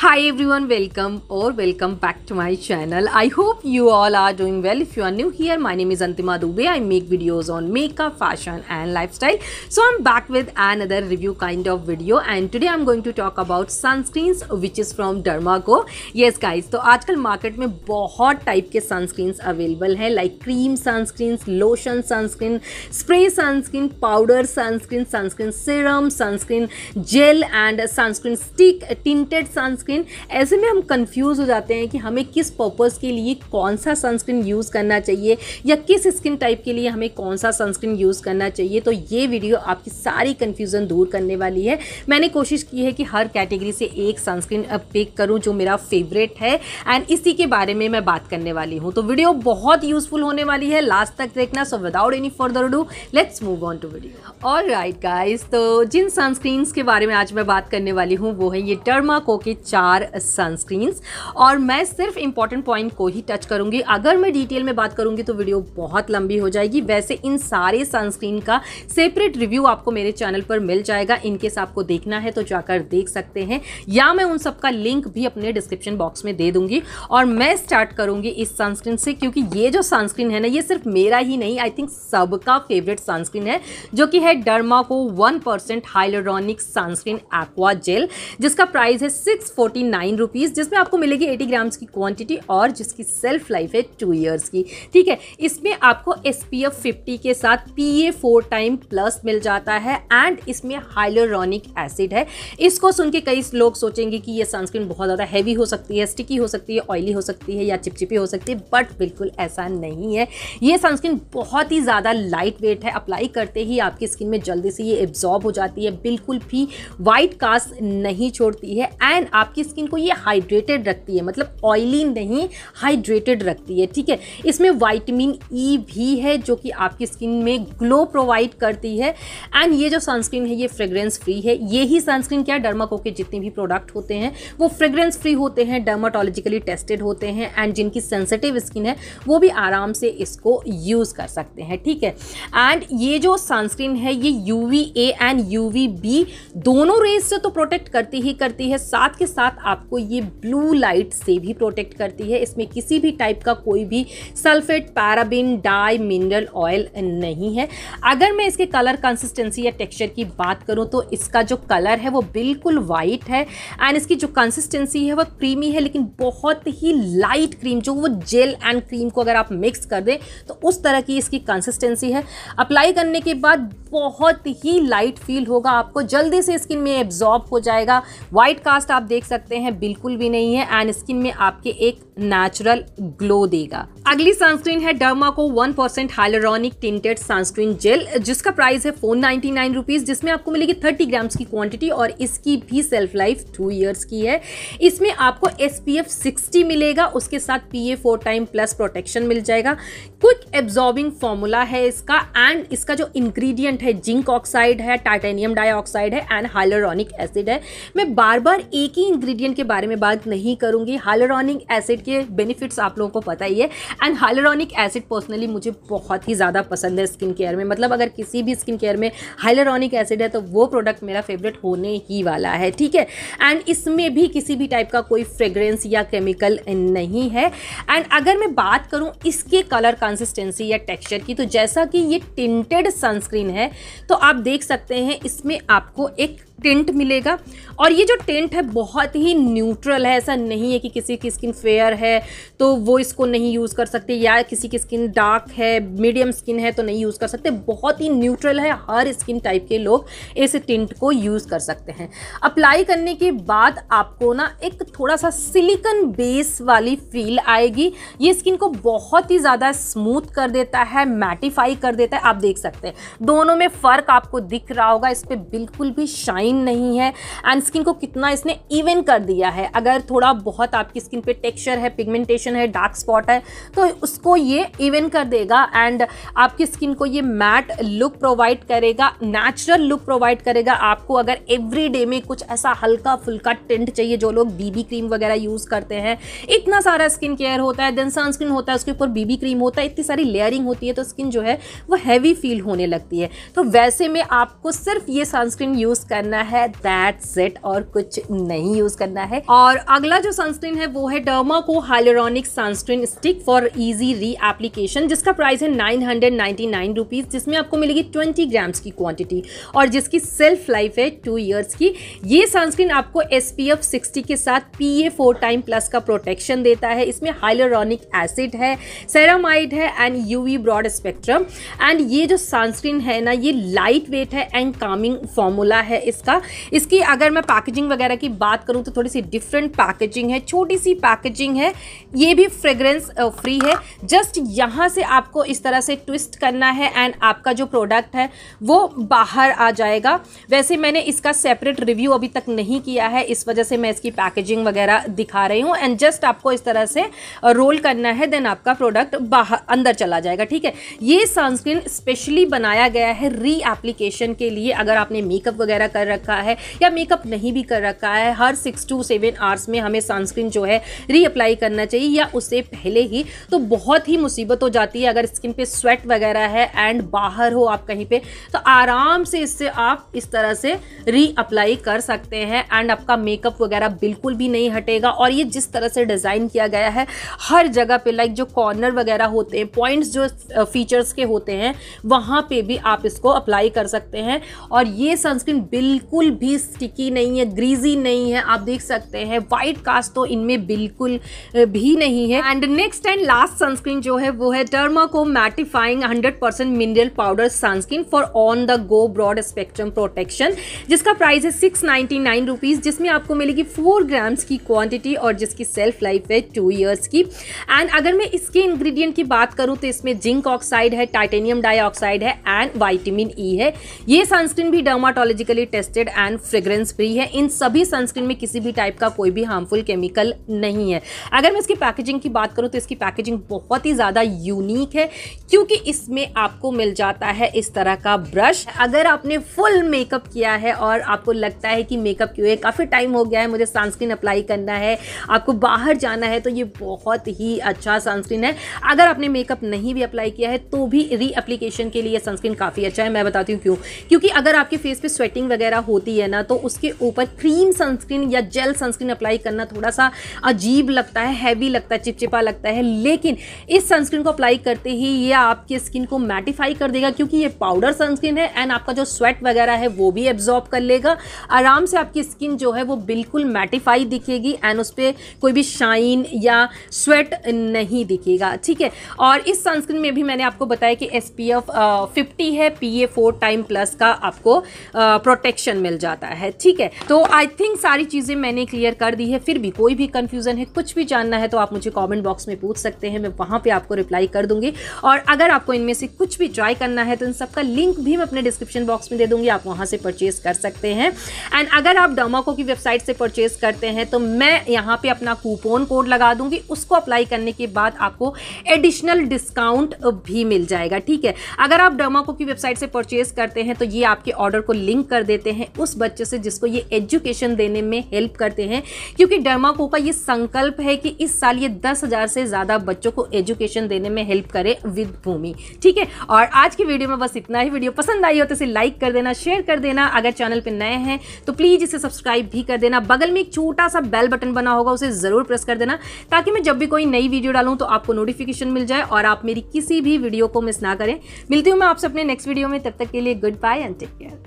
high everyone welcome और welcome back to my channel I hope you all are doing well if you are new here my name is Antima Dubey I make videos on makeup fashion and lifestyle so I am back with another review kind of video and today I am going to talk about sunscreens which is from Derma Co yes guys तो आजकल market में बहुत type के sunscreens available हैं like cream sunscreens lotion sunscreen spray sunscreen powder sunscreen sunscreen serum sunscreen gel and sunscreen stick tinted sunscreen sunscreen ऐसे में हम confuse हो जाते हैं कि हमें किस पर्पस के लिए कौन सा सनस्क्रीन यूज़ करना चाहिए या किस स्किन टाइप के लिए हमें कौन सा सनस्क्रीन यूज़ करना चाहिए तो ये वीडियो आपकी सारी कन्फ्यूज़न दूर करने वाली है मैंने कोशिश की है कि हर कैटेगरी से एक सनस्क्रीन अब पिक करूँ जो मेरा फेवरेट है एंड इसी के बारे में मैं बात करने वाली हूँ तो वीडियो बहुत यूजफुल होने वाली है लास्ट तक देखना so without any further do let's move on to video all right guys तो जिन सनस्क्रीन के बारे में आज मैं बात करने वाली हूँ वो है ये टर्मा को के चार सनस्क्रीन्स और मैं सिर्फ इंपॉर्टेंट पॉइंट को ही टच करूंगी अगर मैं डिटेल में बात करूंगी तो वीडियो बहुत लंबी हो जाएगी वैसे इन सारे सनस्क्रीन का सेपरेट रिव्यू आपको मेरे चैनल पर मिल जाएगा इनकेस आपको देखना है तो जाकर देख सकते हैं या मैं उन सबका लिंक भी अपने डिस्क्रिप्शन बॉक्स में दे दूंगी और मैं स्टार्ट करूंगी इस सनस्क्रीन से क्योंकि ये जो सनस्क्रीन है ना ये सिर्फ मेरा ही नहीं आई थिंक सबका फेवरेट सनस्क्रीन है जो कि है Derma Co one percent hyaluronic sunscreen aqua gel जिसका प्राइस है सिक्स फोर्टी नाइन रुपीज़ जिसमें आपको मिलेगी एटी ग्राम्स की क्वांटिटी और जिसकी सेल्फ लाइफ है टू ईयर्स की ठीक है इसमें आपको एस पी एफ फिफ्टी के साथ P A four time plus मिल जाता है एंड इसमें हाइलोरॉनिक एसिड है इसको सुन के कई लोग सोचेंगे कि ये सनस्क्रीन बहुत ज़्यादा हैवी हो सकती है स्टिकी हो सकती है ऑयली हो सकती है या चिपचिपी हो सकती है बट बिल्कुल ऐसा नहीं है ये सनस्क्रीन बहुत ही ज़्यादा लाइट वेट है अप्लाई करते ही आपकी स्किन में जल्दी से ये एब्जॉर्ब हो जाती है बिल्कुल भी वाइट कास्ट नहीं छोड़ती है एंड आपकी आपकी स्किन को ये हाइड्रेटेड रखती है मतलब ऑयली नहीं हाइड्रेटेड रखती है ठीक है इसमें वाइटमिन ई e भी है जो कि आपकी स्किन में ग्लो प्रोवाइड करती है एंड ये जो सनस्क्रीन है ये फ्रेग्रेंस फ्री है ये ही सनस्क्रीन क्या डर्मा के जितने भी प्रोडक्ट होते हैं वो फ्रेग्रेंस फ्री होते हैं डर्माटोलॉजिकली टेस्टेड होते हैं एंड जिनकी सेंसिटिव स्किन है वो भी आराम से इसको यूज़ कर सकते हैं ठीक है एंड ये जो सनस्क्रीन है ये यू एंड यू दोनों रेज से तो प्रोटेक्ट करती ही करती है साथ के साथ साथ आपको ये ब्लू लाइट से भी प्रोटेक्ट करती है इसमें किसी भी टाइप का कोई भी sulphate paraben dye mineral oil नहीं है अगर मैं इसके कलर कंसिस्टेंसी या टेक्सचर की बात करूँ तो इसका जो कलर है वो बिल्कुल वाइट है एंड इसकी जो कंसिस्टेंसी है वह क्रीमी है लेकिन बहुत ही लाइट क्रीम जो वो जेल एंड क्रीम को अगर आप मिक्स कर दें तो उस तरह की इसकी कंसिस्टेंसी है अप्लाई करने के बाद बहुत ही लाइट फील होगा आपको जल्दी से स्किन में एब्जॉर्ब हो जाएगा वाइट कास्ट आप देख सकते सकते हैं बिल्कुल भी नहीं है एंड स्किन में आपके एक नेचुरल ग्लो देगा अगली सनस्क्रीन है Derma Co one percent hyaluronic tinted sunscreen gel जिसका प्राइस है फोर नाइनटी नाइन रुपीज जिसमें आपको मिलेगी थर्टी ग्राम्स की क्वांटिटी और इसकी भी सेल्फ लाइफ टू ईयर्स की है इसमें आपको एस पी एफ सिक्सटी मिलेगा उसके साथ P A four time plus protection मिल जाएगा क्विक एब्जॉर्बिंग फॉर्मूला है इसका एंड इसका जो इंग्रीडियंट है जिंक ऑक्साइड है टाइटेनियम डाइऑक्साइड है एंड हाइलोरॉनिक एसिड है मैं बार बार एक ही इंग्रेडिएंट के बारे में बात नहीं करूँगी हाइलोरॉनिक एसिड के बेनिफिट्स आप लोगों को पता ही है एंड हाइलोरॉनिक एसिड पर्सनली मुझे बहुत ही ज़्यादा पसंद है स्किन केयर में मतलब अगर किसी भी स्किन केयर में हाइलोरॉनिक एसिड है तो वो प्रोडक्ट मेरा फेवरेट होने ही वाला है ठीक है एंड इसमें भी किसी भी टाइप का कोई फ्रेग्रेंस या केमिकल नहीं है एंड अगर मैं बात करूँ इसके कलर कंसिस्टेंसी या टेक्स्चर की तो जैसा कि ये टिंटेड सनस्क्रीन है तो आप देख सकते हैं इसमें आपको एक टेंट मिलेगा और ये जो टेंट है बहुत ही न्यूट्रल है ऐसा नहीं है कि किसी की स्किन फेयर है तो वो इसको नहीं यूज़ कर सकते या किसी की स्किन डार्क है मीडियम स्किन है तो नहीं यूज़ कर सकते बहुत ही न्यूट्रल है हर स्किन टाइप के लोग इस टेंट को यूज़ कर सकते हैं अप्लाई करने के बाद आपको ना एक थोड़ा सा सिलिकन बेस वाली फील आएगी ये स्किन को बहुत ही ज़्यादा स्मूथ कर देता है मैटिफाई कर देता है आप देख सकते हैं दोनों में फ़र्क आपको दिख रहा होगा इस पर बिल्कुल भी शाइन शाइन नहीं है एंड स्किन को कितना इसने इवन कर दिया है अगर थोड़ा बहुत आपकी स्किन पे टेक्सचर है पिगमेंटेशन है डार्क स्पॉट है तो उसको ये इवन कर देगा एंड आपकी स्किन को ये मैट लुक प्रोवाइड करेगा नेचुरल लुक प्रोवाइड करेगा आपको अगर एवरी डे में कुछ ऐसा हल्का फुल्का टेंट चाहिए जो लोग बीबी क्रीम वगैरह यूज़ करते हैं इतना सारा स्किन केयर होता है देन सनस्क्रीन होता है उसके ऊपर बीबी क्रीम होता है इतनी सारी लेयरिंग होती है तो स्किन जो है वो हैवी फील होने लगती है तो वैसे में आपको सिर्फ ये सनस्क्रीन यूज़ करना करना है दैट्स इट और कुछ नहीं यूज करना है और अगला जो सनस्क्रीन है वो है Derma Co hyaluronic sunscreen stick for easy reapplication जिसका प्राइस है nine hundred ninety nine rupees जिसमें आपको मिलेगी ट्वेंटी ग्राम्स की क्वांटिटी और जिसकी सेल्फ लाइफ है टू ईयर्स की ये सनस्क्रीन आपको एस पी एफ सिक्सटी के साथ P A four time plus का प्रोटेक्शन देता है इसमें हाइलोरॉनिक एसिड है सेरामाइड है and U V broad spectrum and ये जो सनस्क्रीन है ना ये लाइट वेट है एंड कामिंग फॉर्मूला है इसका इसका इसकी अगर मैं पैकेजिंग वगैरह की बात करूँ तो थोड़ी सी डिफरेंट पैकेजिंग है छोटी सी पैकेजिंग है ये भी फ्रेग्रेंस फ्री है जस्ट यहाँ से आपको इस तरह से ट्विस्ट करना है एंड आपका जो प्रोडक्ट है वो बाहर आ जाएगा वैसे मैंने इसका सेपरेट रिव्यू अभी तक नहीं किया है इस वजह से मैं इसकी पैकेजिंग वगैरह दिखा रही हूँ एंड जस्ट आपको इस तरह से रोल करना है देन आपका प्रोडक्ट बाहर अंदर चला जाएगा ठीक है ये सनस्क्रीन स्पेशली बनाया गया है री एप्लीकेशन के लिए अगर आपने मेकअप वगैरह कर रखा है या मेकअप नहीं भी कर रखा है हर सिक्स टू सेवन आवर्स में हमें सनस्क्रीन जो है रीअप्लाई करना चाहिए या उससे पहले ही तो बहुत ही मुसीबत हो जाती है अगर स्किन पे स्वेट वगैरह है एंड बाहर हो आप कहीं पे तो आराम से इससे आप इस तरह से रीअप्लाई कर सकते हैं एंड आपका मेकअप वगैरह बिल्कुल भी नहीं हटेगा और ये जिस तरह से डिज़ाइन किया गया है हर जगह पे लाइक जो कॉर्नर वगैरह होते हैं पॉइंट्स जो फीचर्स के होते हैं वहाँ पे भी आप इसको अप्लाई कर सकते हैं और ये सनस्क्रीन बिल्कुल बिल्कुल भी स्टिकी नहीं है ग्रीजी नहीं है आप देख सकते हैं वाइट कास्ट तो इनमें बिल्कुल भी नहीं है and next and last sunscreen जो है वो है Derma Co mattifying hundred percent mineral powder sunscreen for on the go broad spectrum protection जिसका प्राइस है सिक्स नाइन्टी नाइन रुपीज़ जिसमें आपको मिलेगी फोर ग्राम्स की क्वान्टिटी और जिसकी सेल्फ लाइफ है टू ईयर्स की एंड अगर मैं इसके इंग्रेडिएंट की बात करूँ तो इसमें जिंक ऑक्साइड है टाइटेनियम डाइऑक्साइड है एंड वाइटामिन ई e है ये सनस्क्रीन भी dermatologically test tested and fragrance free है इन सभी सनस्क्रीन में किसी भी टाइप का कोई भी हार्मफुल केमिकल नहीं है अगर मैं इसकी पैकेजिंग की बात करूँ तो इसकी पैकेजिंग बहुत ही ज़्यादा यूनिक है क्योंकि इसमें आपको मिल जाता है इस तरह का ब्रश अगर आपने फुल मेकअप किया है और आपको लगता है कि मेकअप किए काफ़ी टाइम हो गया है मुझे सनस्क्रीन अप्लाई करना है आपको बाहर जाना है तो ये बहुत ही अच्छा सनस्क्रीन है अगर आपने मेकअप नहीं भी अप्लाई किया है तो भी री के लिए सनस्क्रीन काफ़ी अच्छा है मैं बताती हूँ क्यों क्योंकि अगर आपके फेस पे स्वेटिंग वगैरह वगैरह होती है ना तो उसके ऊपर क्रीम सनस्क्रीन या जेल सनस्क्रीन अप्लाई करना थोड़ा सा अजीब लगता है हैवी लगता है चिपचिपा लगता है लेकिन इस सनस्क्रीन को अप्लाई करते ही ये आपकी स्किन को मैटिफाई कर देगा क्योंकि ये पाउडर सनस्क्रीन है एंड आपका जो स्वेट वगैरह है वो भी एब्जॉर्ब कर लेगा आराम से आपकी स्किन जो है वो बिल्कुल मैटिफाई दिखेगी एंड उस पर कोई भी शाइन या स्वेट नहीं दिखेगा ठीक है और इस सनस्क्रीन में भी मैंने आपको बताया कि एस पी एफ फिफ्टी है P A four time plus का आपको प्रोटेक्शन uh, ऑप्शन मिल जाता है ठीक है तो आई थिंक सारी चीज़ें मैंने क्लियर कर दी है फिर भी कोई भी कंफ्यूजन है कुछ भी जानना है तो आप मुझे कॉमेंट बॉक्स में पूछ सकते हैं मैं वहां पर आपको रिप्लाई कर दूंगी और अगर आपको इनमें से कुछ भी ट्राई करना है तो इन सबका लिंक भी मैं अपने डिस्क्रिप्शन बॉक्स में दे दूंगी आप वहां से परचेज़ कर सकते हैं एंड अगर आप डोमाको की वेबसाइट से परचेज़ करते हैं तो मैं यहाँ पे अपना कूपोन कोड लगा दूंगी उसको अप्लाई करने के बाद आपको एडिशनल डिस्काउंट भी मिल जाएगा ठीक है अगर आप डोमाको की वेबसाइट से परचेज़ करते हैं तो ये आपके ऑर्डर को लिंक कर देते हैं हैं उस बच्चे से जिसको ये एजुकेशन देने में हेल्प करते हैं क्योंकि डर्माको का ये संकल्प है कि इस साल ये दस हज़ार से ज़्यादा बच्चों को एजुकेशन देने में हेल्प करे विद भूमि ठीक है और आज की वीडियो में बस इतना ही वीडियो पसंद आई हो तो इसे लाइक कर देना शेयर कर देना अगर चैनल पर नए हैं तो प्लीज़ इसे सब्सक्राइब भी कर देना बगल में एक छोटा सा बेल बटन बना होगा उसे ज़रूर प्रेस कर देना ताकि मैं जब भी कोई नई वीडियो डालूँ तो आपको नोटिफिकेशन मिल जाए और आप मेरी किसी भी वीडियो को मिस ना करें मिलती हूँ मैं आपसे अपने नेक्स्ट वीडियो में तब तक के लिए goodbye and take care